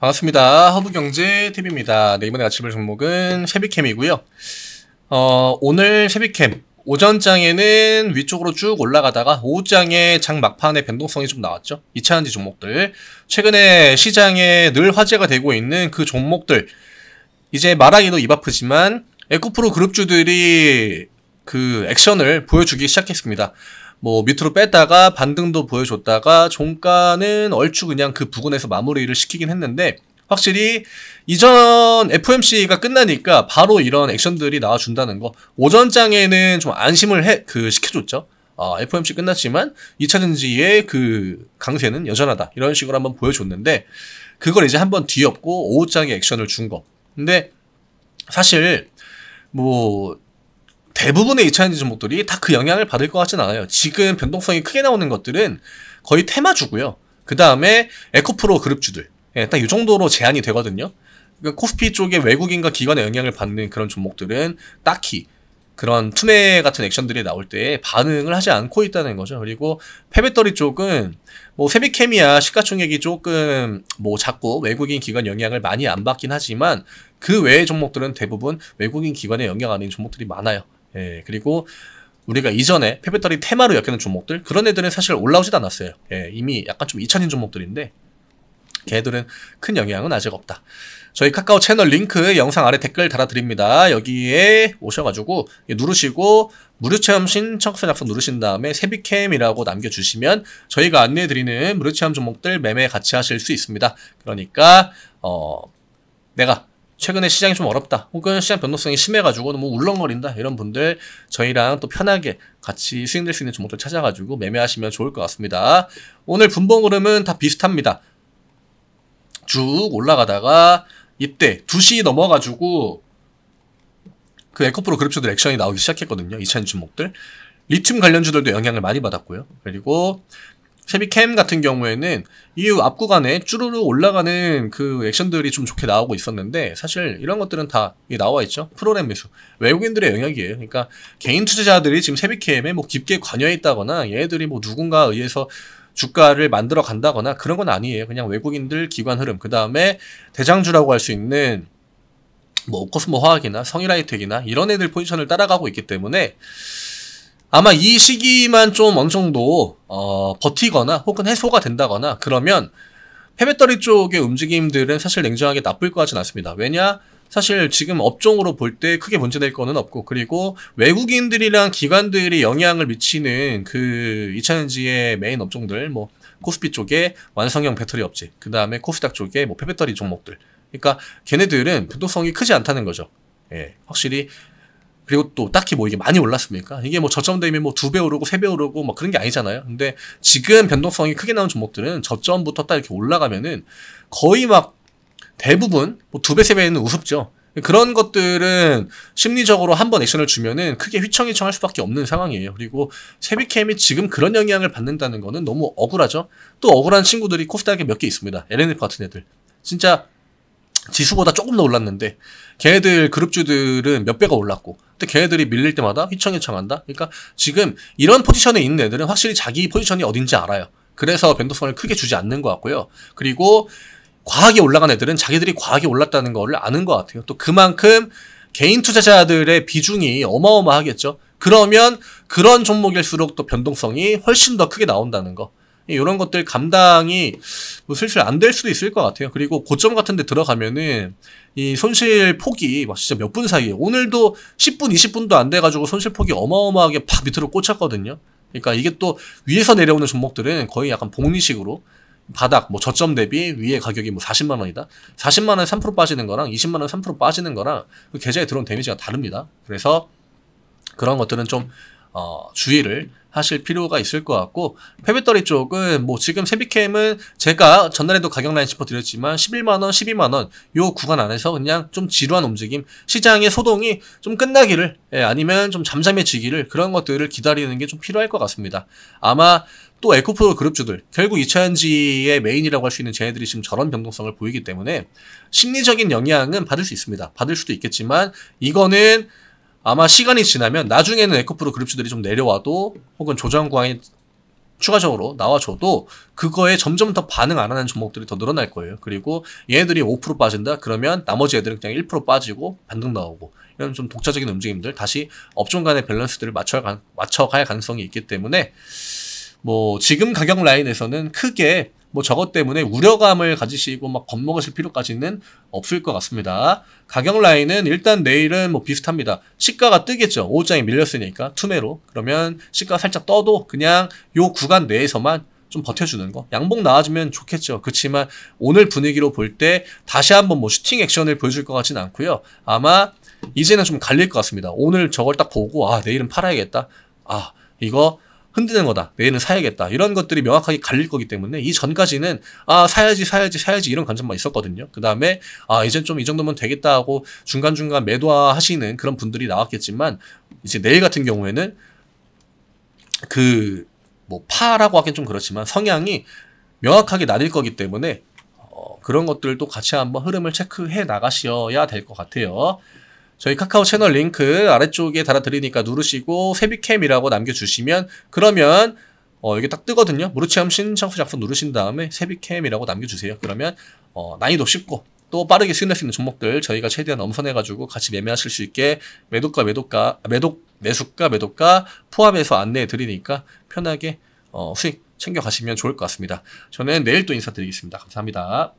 반갑습니다. 허브경제TV입니다. 네, 이번에 같이 볼 종목은 쉐비캠이고요. 어, 오늘 쉐비캠 오전장에는 위쪽으로 쭉 올라가다가 오후장에 장 막판에 변동성이 좀 나왔죠. 2차전지 종목들. 최근에 시장에 늘 화제가 되고 있는 그 종목들. 이제 말하기도 입 아프지만 에코프로 그룹주들이 그 액션을 보여주기 시작했습니다. 뭐 밑으로 뺐다가 반등도 보여줬다가 종가는 얼추 그냥 그 부근에서 마무리를 시키긴 했는데 확실히 이전 FMC가 끝나니까 바로 이런 액션들이 나와준다는 거 오전장에는 좀 안심을 해 그 시켜줬죠. 어, 아, FOMC 끝났지만 2차전지의 그 강세는 여전하다 이런 식으로 한번 보여줬는데 그걸 이제 한번 뒤엎고 오후장에 액션을 준 거. 근데 사실 뭐 대부분의 2차 엔진 종목들이 다 그 영향을 받을 것 같진 않아요. 지금 변동성이 크게 나오는 것들은 거의 테마주고요. 그 다음에 에코프로 그룹주들. 예, 딱 이 정도로 제한이 되거든요. 그러니까 코스피 쪽에 외국인과 기관의 영향을 받는 그런 종목들은 딱히 그런 투매 같은 액션들이 나올 때 반응을 하지 않고 있다는 거죠. 그리고 폐배터리 쪽은 뭐세미케미야 시가총액이 조금 뭐 작고 외국인 기관 영향을 많이 안 받긴 하지만 그 외의 종목들은 대부분 외국인 기관의 영향 아닌 종목들이 많아요. 예, 그리고 우리가 이전에 페베터리 테마로 엮이는 종목들 그런 애들은 사실 올라오지도 않았어요. 예, 이미 약간 좀이천인 종목들인데 걔들은 큰 영향은 아직 없다. 저희 카카오 채널 링크 영상 아래 댓글 달아드립니다. 여기에 오셔가지고 누르시고 무료체험 신청서 작성 누르신 다음에 세비캠이라고 남겨주시면 저희가 안내해드리는 무료체험 종목들 매매 같이 하실 수 있습니다. 그러니까 어 내가 최근에 시장이 좀 어렵다 혹은 시장 변동성이 심해가지고 너무 뭐 울렁거린다 이런 분들 저희랑 또 편하게 같이 수익될 수 있는 종목들 찾아가지고 매매하시면 좋을 것 같습니다. 오늘 분봉 흐름은 다 비슷합니다. 쭉 올라가다가 이때 2시 넘어가지고 그 에코프로 그룹주들 액션이 나오기 시작했거든요. 2차 주목들 리튬 관련주들도 영향을 많이 받았고요. 그리고 쉐비캠 같은 경우에는 이후 앞구간에 쭈루루 올라가는 그 액션들이 좀 좋게 나오고 있었는데 사실 이런 것들은 다 나와 있죠. 프로그램 매수. 외국인들의 영역이에요. 그러니까 개인 투자자들이 지금 쉐비캠에 뭐 깊게 관여해 있다거나 얘들이 뭐누군가 의해서 주가를 만들어 간다거나 그런 건 아니에요. 그냥 외국인들 기관 흐름. 그다음에 대장주라고 할 수 있는 뭐 오코스모 화학이나 성일라이텍이나 이런 애들 포지션을 따라가고 있기 때문에 아마 이 시기만 좀 어느 정도 어, 버티거나 혹은 해소가 된다거나 그러면 폐배터리 쪽의 움직임들은 사실 냉정하게 나쁠 거 같진 않습니다. 왜냐? 사실 지금 업종으로 볼 때 크게 문제될 거는 없고 그리고 외국인들이랑 기관들이 영향을 미치는 그 2차전지의 메인 업종들 뭐 코스피 쪽에 완성형 배터리 업체 그 다음에 코스닥 쪽에 뭐 폐배터리 종목들 그러니까 걔네들은 변동성이 크지 않다는 거죠. 예, 확실히 그리고 또 딱히 뭐 이게 많이 올랐습니까? 이게 뭐 저점 되면 뭐 두 배 오르고 세 배 오르고 뭐 그런 게 아니잖아요. 근데 지금 변동성이 크게 나온 종목들은 저점부터 딱 이렇게 올라가면은 거의 막 대부분 뭐 두 배, 세 배는 우습죠. 그런 것들은 심리적으로 한 번 액션을 주면은 크게 휘청휘청 할 수밖에 없는 상황이에요. 그리고 세비캠이 지금 그런 영향을 받는다는 거는 너무 억울하죠. 또 억울한 친구들이 코스닥에 몇 개 있습니다. LNF 같은 애들. 진짜 지수보다 조금 더 올랐는데 걔네들 그룹주들은 몇 배가 올랐고 근데 걔네들이 밀릴 때마다 휘청휘청한다. 그러니까 지금 이런 포지션에 있는 애들은 확실히 자기 포지션이 어딘지 알아요. 그래서 변동성을 크게 주지 않는 것 같고요. 그리고 과하게 올라간 애들은 자기들이 과하게 올랐다는 걸 아는 것 같아요. 또 그만큼 개인 투자자들의 비중이 어마어마하겠죠. 그러면 그런 종목일수록 또 변동성이 훨씬 더 크게 나온다는 거. 이런 것들 감당이 뭐 슬슬 안 될 수도 있을 것 같아요. 그리고 고점 같은 데 들어가면은 이 손실 폭이 막 진짜 몇 분 사이에 오늘도 10분, 20분도 안 돼가지고 손실 폭이 어마어마하게 팍 밑으로 꽂혔거든요. 그러니까 이게 또 위에서 내려오는 종목들은 거의 약간 복리식으로 바닥 뭐 저점 대비 위에 가격이 뭐 40만 원이다. 40만 원에 3% 빠지는 거랑 20만 원에 3% 빠지는 거랑 그 계좌에 들어온 데미지가 다릅니다. 그래서 그런 것들은 좀 어, 주의를 하실 필요가 있을 것 같고 페배터리 쪽은 뭐 지금 세비캠은 제가 전날에도 가격 라인 짚어드렸지만 11만원, 12만원 요 구간 안에서 그냥 좀 지루한 움직임 시장의 소동이 좀 끝나기를 예, 아니면 좀 잠잠해지기를 그런 것들을 기다리는 게 좀 필요할 것 같습니다. 아마 또 에코프로 그룹주들 결국 2차전지의 메인이라고 할 수 있는 쟤네들이 지금 저런 변동성을 보이기 때문에 심리적인 영향은 받을 수 있습니다. 받을 수도 있겠지만 이거는 아마 시간이 지나면 나중에는 에코프로 그룹주들이 좀 내려와도 혹은 조정 구간이 추가적으로 나와줘도 그거에 점점 더 반응 안 하는 종목들이 더 늘어날 거예요. 그리고 얘네들이 5% 빠진다? 그러면 나머지 애들은 그냥 1% 빠지고 반등 나오고 이런 좀 독자적인 움직임들 다시 업종 간의 밸런스들을 맞춰갈, 맞춰갈 가능성이 있기 때문에 뭐 지금 가격 라인에서는 크게 뭐 저것 때문에 우려감을 가지시고 막 겁먹으실 필요까지는 없을 것 같습니다. 가격 라인은 일단 내일은 뭐 비슷합니다. 시가가 뜨겠죠. 오후장이 밀렸으니까 투매로. 그러면 시가 살짝 떠도 그냥 요 구간 내에서만 좀 버텨주는 거 양봉 나와주면 좋겠죠 그렇지만 오늘 분위기로 볼 때 다시 한번 뭐 슈팅 액션을 보여줄 것 같지는 않고요 아마 이제는 좀 갈릴 것 같습니다 오늘 저걸 딱 보고 아 내일은 팔아야겠다 아 이거 흔드는 거다. 내일은 사야겠다. 이런 것들이 명확하게 갈릴 거기 때문에 이 전까지는 아 사야지 사야지 사야지 이런 관점만 있었거든요. 그 다음에 아 이제 좀 이 정도면 되겠다 하고 중간 중간 매도하시는 그런 분들이 나왔겠지만 이제 내일 같은 경우에는 그 뭐 파라고 하긴 좀 그렇지만 성향이 명확하게 나뉠 거기 때문에 어, 그런 것들도 같이 한번 흐름을 체크해 나가셔야 될 것 같아요. 저희 카카오 채널 링크 아래쪽에 달아드리니까 누르시고 세비캠이라고 남겨주시면 그러면 어, 여기 딱 뜨거든요. 무르체험 신청서 작품 누르신 다음에 세비캠이라고 남겨주세요. 그러면 어, 난이도 쉽고 또 빠르게 수익낼 수 있는 종목들 저희가 최대한 엄선해가지고 같이 매매하실 수 있게 매도가 매도가 매독 매수가 매도가 포함해서 안내해드리니까 편하게 어, 수익 챙겨가시면 좋을 것 같습니다. 저는 내일 또 인사드리겠습니다. 감사합니다.